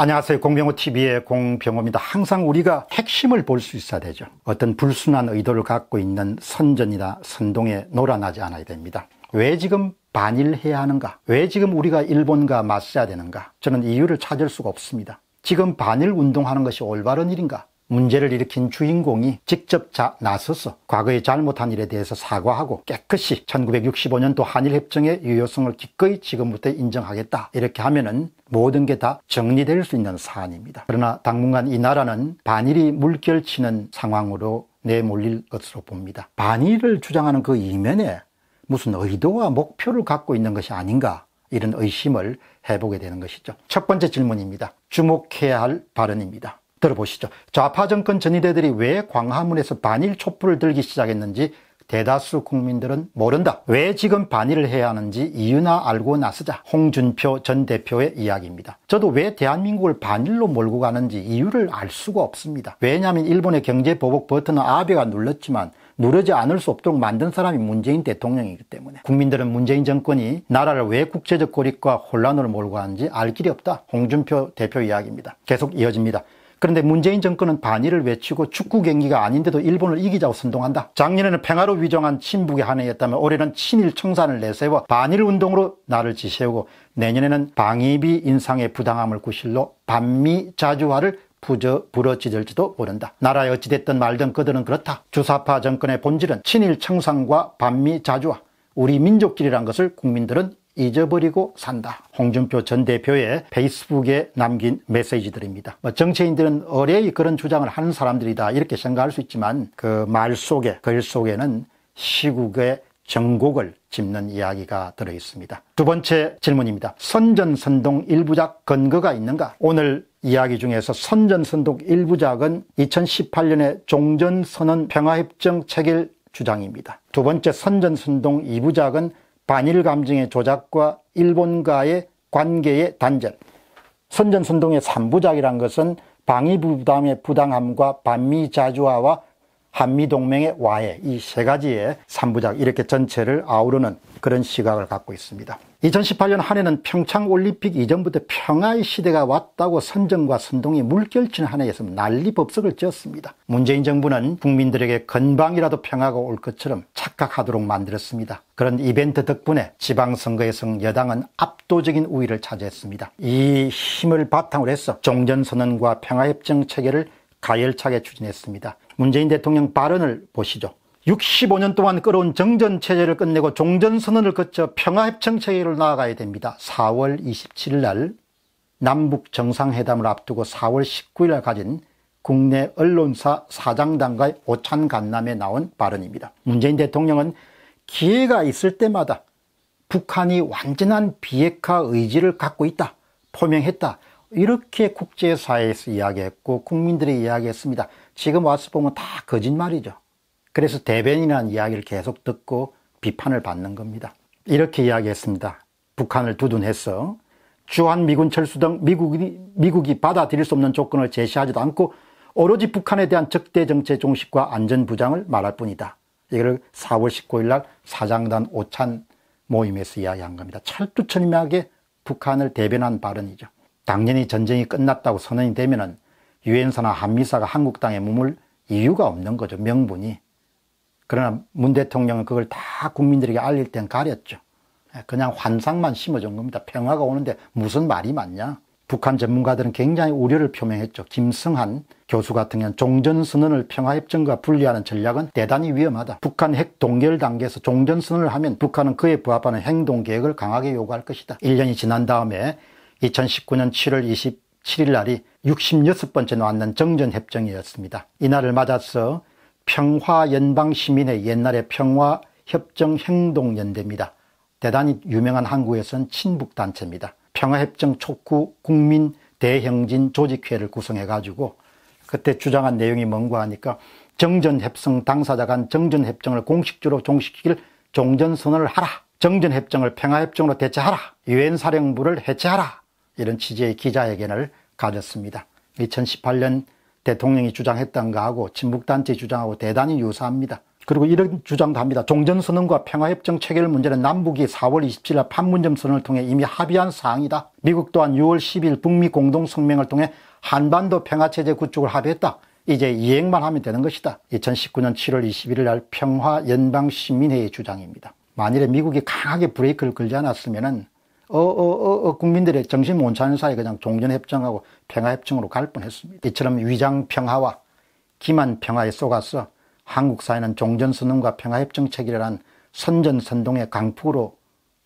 안녕하세요. 공병호TV의 공병호입니다. 항상 우리가 핵심을 볼 수 있어야 되죠. 어떤 불순한 의도를 갖고 있는 선전이나 선동에 놀아나지 않아야 됩니다. 왜 지금 반일해야 하는가? 왜 지금 우리가 일본과 맞서야 되는가? 저는 이유를 찾을 수가 없습니다. 지금 반일 운동하는 것이 올바른 일인가? 문제를 일으킨 주인공이 직접 자, 나서서 과거의 잘못한 일에 대해서 사과하고 깨끗이 1965년도 한일협정의 유효성을 기꺼이 지금부터 인정하겠다 이렇게 하면은 모든 게 다 정리될 수 있는 사안입니다. 그러나 당분간 이 나라는 반일이 물결치는 상황으로 내몰릴 것으로 봅니다. 반일을 주장하는 그 이면에 무슨 의도와 목표를 갖고 있는 것이 아닌가 이런 의심을 해보게 되는 것이죠. 첫 번째 질문입니다. 주목해야 할 발언입니다. 들어보시죠. 좌파 정권 전위대들이 왜 광화문에서 반일 촛불을 들기 시작했는지 대다수 국민들은 모른다. 왜 지금 반일을 해야 하는지 이유나 알고 나서자 홍준표 전 대표의 이야기입니다. 저도 왜 대한민국을 반일로 몰고 가는지 이유를 알 수가 없습니다. 왜냐하면 일본의 경제보복 버튼은 아베가 눌렀지만 누르지 않을 수 없도록 만든 사람이 문재인 대통령이기 때문에 국민들은 문재인 정권이 나라를 왜 국제적 고립과 혼란으로 몰고 가는지 알 길이 없다. 홍준표 대표 이야기입니다. 계속 이어집니다. 그런데 문재인 정권은 반일을 외치고 축구 경기가 아닌데도 일본을 이기자고 선동한다. 작년에는 평화로 위정한 친북의 한 해였다면 올해는 친일 청산을 내세워 반일 운동으로 나를 지새우고 내년에는 방위비 인상의 부당함을 구실로 반미 자주화를 부저 부러지질지도 모른다. 나라에 어찌됐든 말든 그들은 그렇다. 주사파 정권의 본질은 친일 청산과 반미 자주화, 우리 민족끼리란 것을 국민들은 잊어버리고 산다. 홍준표 전 대표의 페이스북에 남긴 메시지들입니다. 뭐 정치인들은 어뢰의 그런 주장을 하는 사람들이다 이렇게 생각할 수 있지만 그 말 속에 글 속에는 시국의 정곡을 짚는 이야기가 들어 있습니다. 두 번째 질문입니다. 선전선동 일부작 근거가 있는가? 오늘 이야기 중에서 선전선동 일부작은 2018년에 종전선언 평화협정 체결 주장입니다. 두 번째 선전선동 이부작은 반일 감정의 조작과 일본과의 관계의 단절, 선전선동의 3부작이란 것은 방위부 담의 부당함과 반미 자주화와 한미동맹의 와해 이 세 가지의 3부작 이렇게 전체를 아우르는 그런 시각을 갖고 있습니다. 2018년 한 해는 평창올림픽 이전부터 평화의 시대가 왔다고 선정과 선동이 물결치는 한 해에서 난리 법석을 지었습니다. 문재인 정부는 국민들에게 건방이라도 평화가 올 것처럼 착각하도록 만들었습니다. 그런 이벤트 덕분에 지방선거에서 여당은 압도적인 우위를 차지했습니다. 이 힘을 바탕으로 해서 종전선언과 평화협정 체결을 가열차게 추진했습니다. 문재인 대통령 발언을 보시죠. 65년 동안 끌어온 정전체제를 끝내고 종전선언을 거쳐 평화협정체계로 나아가야 됩니다. 4월 27일 날 남북 정상회담을 앞두고 4월 19일 날 가진 국내 언론사 사장단과의 오찬 간남에 나온 발언입니다. 문재인 대통령은 기회가 있을 때마다 북한이 완전한 비핵화 의지를 갖고 있다, 포명했다. 이렇게 국제사회에서 이야기했고 국민들이 이야기했습니다. 지금 와서 보면 다 거짓말이죠. 그래서 대변이라는 이야기를 계속 듣고 비판을 받는 겁니다. 이렇게 이야기했습니다. 북한을 두둔해서 주한미군 철수 등 미국이, 미국이 받아들일 수 없는 조건을 제시하지도 않고 오로지 북한에 대한 적대 정체 종식과 안전 부장을 말할 뿐이다. 이걸 4월 19일 날 사장단 오찬 모임에서 이야기한 겁니다. 철두철미하게 북한을 대변한 발언이죠. 당연히 전쟁이 끝났다고 선언이 되면은 유엔사나 한미사가 한국 땅에 머물 이유가 없는 거죠. 명분이. 그러나 문 대통령은 그걸 다 국민들에게 알릴 땐 가렸죠. 예, 그냥 환상만 심어준 겁니다. 평화가 오는데 무슨 말이 맞냐 북한 전문가들은 굉장히 우려를 표명했죠. 김승한 교수 같은 경우는 종전선언을 평화협정과 분리하는 전략은 대단히 위험하다. 북한 핵 동결 단계에서 종전선언을 하면 북한은 그에 부합하는 행동계획을 강하게 요구할 것이다. 1년이 지난 다음에 2019년 7월 27일 날이 66번째 놓았는 정전협정이었습니다. 이날을 맞아서 평화연방시민의 옛날의 평화협정행동연대입니다. 대단히 유명한 한국에선 친북단체입니다. 평화협정 촉구 국민 대형진 조직회를 구성해가지고 그때 주장한 내용이 뭔가 하니까 정전협정 당사자 간 정전협정을 공식적으로 종식시킬 종전선언을 하라. 정전협정을 평화협정으로 대체하라. 유엔 사령부를 해체하라. 이런 취지의 기자회견을 가졌습니다. 2018년 대통령이 주장했던거 하고 친북단체 주장하고 대단히 유사합니다. 그리고 이런 주장도 합니다. 종전선언과 평화협정 체결 문제는 남북이 4월 27일 판문점 선언을 통해 이미 합의한 사항이다. 미국 또한 6월 10일 북미 공동성명을 통해 한반도 평화체제 구축을 합의했다. 이제 이행만 하면 되는 것이다. 2019년 7월 21일 날 평화연방시민회의 주장입니다. 만일에 미국이 강하게 브레이크를 걸지 않았으면 어, 어, 어, 어, 국민들의 정신 못 차는 사이 그냥 종전협정하고 평화협정으로 갈 뻔했습니다. 이처럼 위장평화와 기만평화에 속아서 한국 사회는 종전선언과 평화협정 체결이란 선전선동의 강풍으로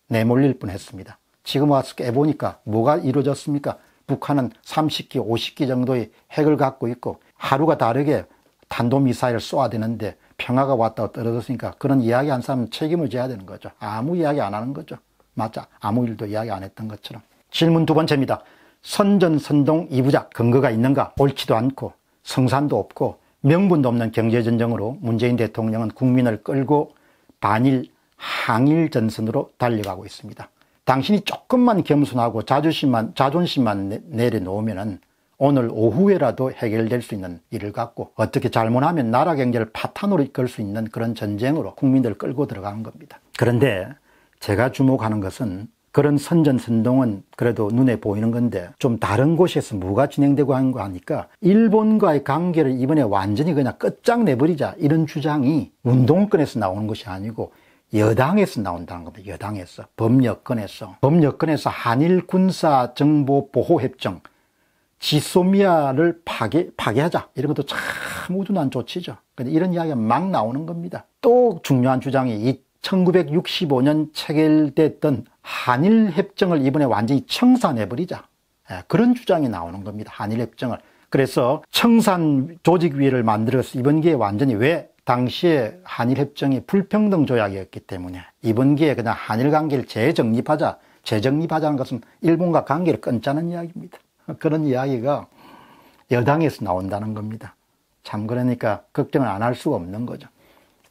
내몰릴 뻔했습니다. 지금 와서 깨보니까 뭐가 이루어졌습니까? 북한은 30기, 50기 정도의 핵을 갖고 있고 하루가 다르게 탄도미사일을 쏘아대는데 평화가 왔다 고 떨어졌으니까 그런 이야기한 사람은 책임을 져야 되는 거죠. 아무 이야기 안 하는 거죠. 맞아 아무 일도 이야기 안 했던 것처럼 질문 두 번째입니다 선전선동 이부작 근거가 있는가 옳지도 않고 성산도 없고 명분도 없는 경제전쟁으로 문재인 대통령은 국민을 끌고 반일 항일 전선으로 달려가고 있습니다 당신이 조금만 겸손하고 자존심만, 자존심만 내려놓으면 오늘 오후에라도 해결될 수 있는 일을 갖고 어떻게 잘못하면 나라 경제를 파탄으로 이끌 수 있는 그런 전쟁으로 국민들을 끌고 들어간 겁니다 그런데 제가 주목하는 것은 그런 선전선동은 그래도 눈에 보이는 건데 좀 다른 곳에서 뭐가 진행되고 하는 거아니까 일본과의 관계를 이번에 완전히 그냥 끝장내버리자 이런 주장이 운동권에서 나오는 것이 아니고 여당에서 나온다는 겁니다. 여당에서 법력권에서법력권에서 한일 군사 정보 보호 협정 지소미아를 파괴 파괴하자 이런 것도 참 우둔한 조치죠. 근데 이런 이야기가 막 나오는 겁니다. 또 중요한 주장이 이 1965년 체결됐던 한일협정을 이번에 완전히 청산해버리자 예, 그런 주장이 나오는 겁니다 한일협정을 그래서 청산 조직위를 만들어서 이번 기회에 완전히 왜 당시에 한일협정이 불평등 조약이었기 때문에 이번 기회에 그냥 한일 관계를 재정립하자 재정립하자는 것은 일본과 관계를 끊자는 이야기입니다 그런 이야기가 여당에서 나온다는 겁니다 참 그러니까 걱정을 안 할 수가 없는 거죠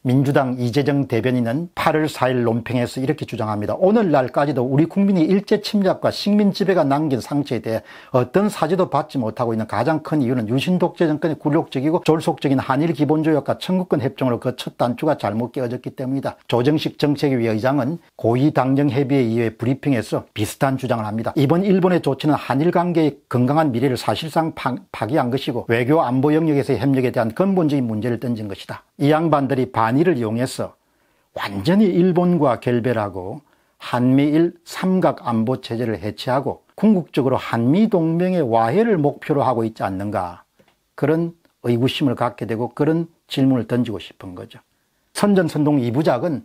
민주당 이재정 대변인은 8월 4일 논평에서 이렇게 주장합니다. 오늘날까지도 우리 국민이 일제 침략과 식민 지배가 남긴 상처에 대해 어떤 사지도 받지 못하고 있는 가장 큰 이유는 유신 독재 정권의 굴욕적이고 졸속적인 한일 기본조약과 청구권 협정으로 그 첫 단추가 잘못 깨어졌기 때문이다. 조정식 정책위 의장은 고위 당정 협의회 이후에 브리핑에서 비슷한 주장을 합니다. 이번 일본의 조치는 한일 관계의 건강한 미래를 사실상 파, 파기한 것이고 외교 안보 영역에서의 협력에 대한 근본적인 문제를 던진 것이다. 이 양반들이 반의를 이용해서 완전히 일본과 결별하고 한미일 삼각 안보 체제를 해체하고 궁극적으로 한미 동맹의 와해를 목표로 하고 있지 않는가 그런 의구심을 갖게 되고 그런 질문을 던지고 싶은 거죠. 선전선동 이부작은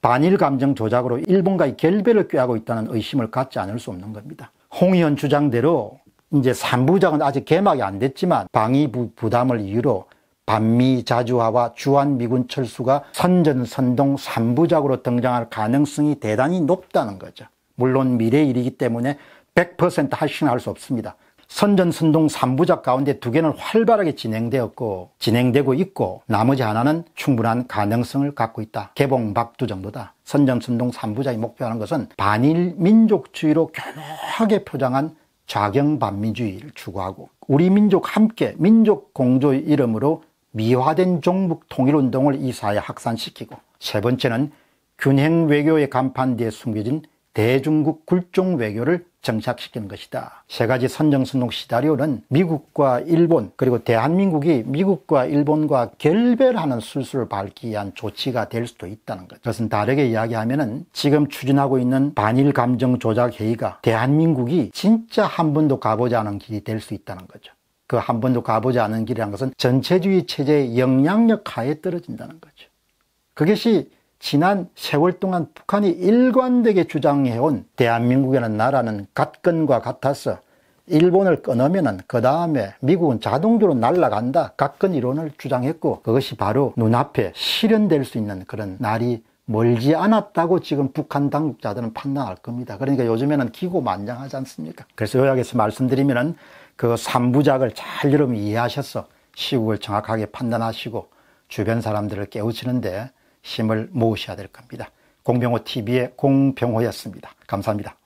반일 감정 조작으로 일본과의 결별을 꾀하고 있다는 의심을 갖지 않을 수 없는 겁니다. 홍의원 주장대로 이제 3부작은 아직 개막이 안 됐지만 방위부 부담을 이유로 반미 자주화와 주한미군 철수가 선전선동 3부작으로 등장할 가능성이 대단히 높다는 거죠. 물론 미래 의 일이기 때문에 100% 확신할 수 없습니다. 선전선동 3부작 가운데 두 개는 활발하게 진행되었고 진행되고 있고 나머지 하나는 충분한 가능성을 갖고 있다. 개봉박두 정도다. 선전선동 3부작이 목표하는 것은 반일민족주의로 견고하게 표장한 좌경반민주의를 추구하고 우리 민족 함께 민족 공조의 이름으로 미화된 종북 통일운동을 이 사회 에 확산시키고 세 번째는 균형 외교의 간판 뒤에 숨겨진 대중국 굴종 외교를 정착시키는 것이다. 세 가지 선정선동 시나리오는 미국과 일본 그리고 대한민국이 미국과 일본과 결별하는 술수를 밟기 위한 조치가 될 수도 있다는 것. 그것은 다르게 이야기하면은 지금 추진하고 있는 반일 감정 조작 회의가 대한민국이 진짜 한 번도 가보지 않은 길이 될 수 있다는 거죠. 그한 번도 가보지 않은 길이란 것은 전체주의 체제의 영향력 하에 떨어진다는 거죠. 그것이 지난 세월 동안 북한이 일관되게 주장해온 대한민국이라는 나라는 갓건과 같아서 일본을 끊으면그 다음에 미국은 자동적으로 날라간다 갓건 이론을 주장했고 그것이 바로 눈앞에 실현될 수 있는 그런 날이 멀지 않았다고 지금 북한 당국자들은 판단할 겁니다. 그러니까 요즘에는 기고만장하지 않습니까? 그래서 요약해서 말씀드리면은 그 3부작을 잘 여러분 이해하셔서 시국을 정확하게 판단하시고 주변 사람들을 깨우치는데 힘을 모으셔야 될 겁니다. 공병호 TV의 공병호였습니다. 감사합니다.